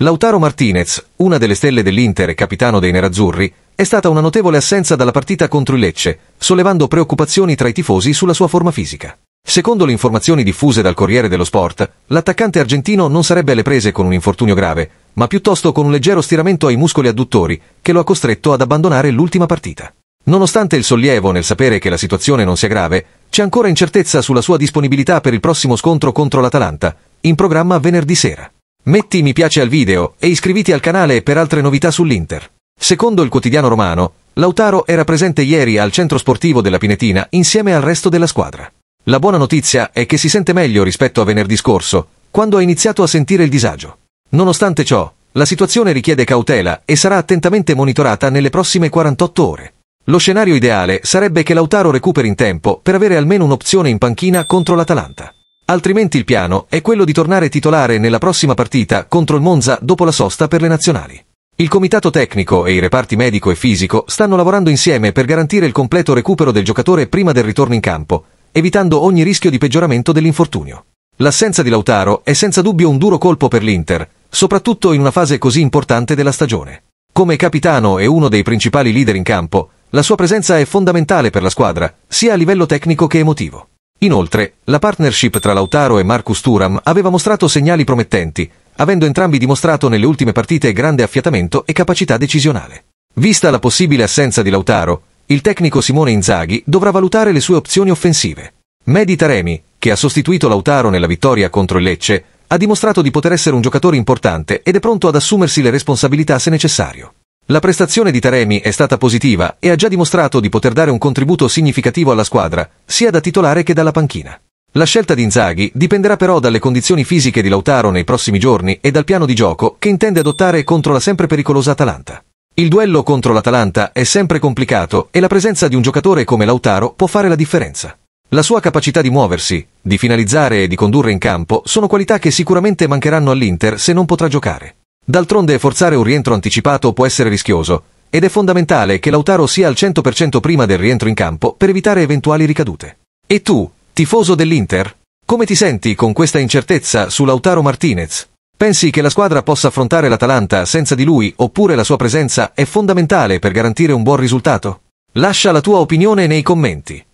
Lautaro Martinez, una delle stelle dell'Inter e capitano dei nerazzurri, è stata una notevole assenza dalla partita contro il Lecce, sollevando preoccupazioni tra i tifosi sulla sua forma fisica. Secondo le informazioni diffuse dal Corriere dello Sport, l'attaccante argentino non sarebbe alle prese con un infortunio grave, ma piuttosto con un leggero stiramento ai muscoli adduttori che lo ha costretto ad abbandonare l'ultima partita. Nonostante il sollievo nel sapere che la situazione non sia grave, c'è ancora incertezza sulla sua disponibilità per il prossimo scontro contro l'Atalanta, in programma venerdì sera. Metti mi piace al video e iscriviti al canale per altre novità sull'Inter. Secondo il quotidiano romano, Lautaro era presente ieri al centro sportivo della Pinetina insieme al resto della squadra. La buona notizia è che si sente meglio rispetto a venerdì scorso, quando ha iniziato a sentire il disagio. Nonostante ciò, la situazione richiede cautela e sarà attentamente monitorata nelle prossime 48 ore. Lo scenario ideale sarebbe che Lautaro recuperi in tempo per avere almeno un'opzione in panchina contro l'Atalanta. Altrimenti il piano è quello di tornare titolare nella prossima partita contro il Monza dopo la sosta per le nazionali. Il comitato tecnico e i reparti medico e fisico stanno lavorando insieme per garantire il completo recupero del giocatore prima del ritorno in campo, evitando ogni rischio di peggioramento dell'infortunio. L'assenza di Lautaro è senza dubbio un duro colpo per l'Inter, soprattutto in una fase così importante della stagione. Come capitano e uno dei principali leader in campo, la sua presenza è fondamentale per la squadra, sia a livello tecnico che emotivo. Inoltre, la partnership tra Lautaro e Marcus Turam aveva mostrato segnali promettenti, avendo entrambi dimostrato nelle ultime partite grande affiatamento e capacità decisionale. Vista la possibile assenza di Lautaro, il tecnico Simone Inzaghi dovrà valutare le sue opzioni offensive. Medi Taremi, che ha sostituito Lautaro nella vittoria contro il Lecce, ha dimostrato di poter essere un giocatore importante ed è pronto ad assumersi le responsabilità se necessario. La prestazione di Taremi è stata positiva e ha già dimostrato di poter dare un contributo significativo alla squadra, sia da titolare che dalla panchina. La scelta di Inzaghi dipenderà però dalle condizioni fisiche di Lautaro nei prossimi giorni e dal piano di gioco che intende adottare contro la sempre pericolosa Atalanta. Il duello contro l'Atalanta è sempre complicato e la presenza di un giocatore come Lautaro può fare la differenza. La sua capacità di muoversi, di finalizzare e di condurre in campo sono qualità che sicuramente mancheranno all'Inter se non potrà giocare. D'altronde forzare un rientro anticipato può essere rischioso, ed è fondamentale che Lautaro sia al 100% prima del rientro in campo per evitare eventuali ricadute. E tu, tifoso dell'Inter, come ti senti con questa incertezza su Lautaro Martinez? Pensi che la squadra possa affrontare l'Atalanta senza di lui oppure la sua presenza è fondamentale per garantire un buon risultato? Lascia la tua opinione nei commenti.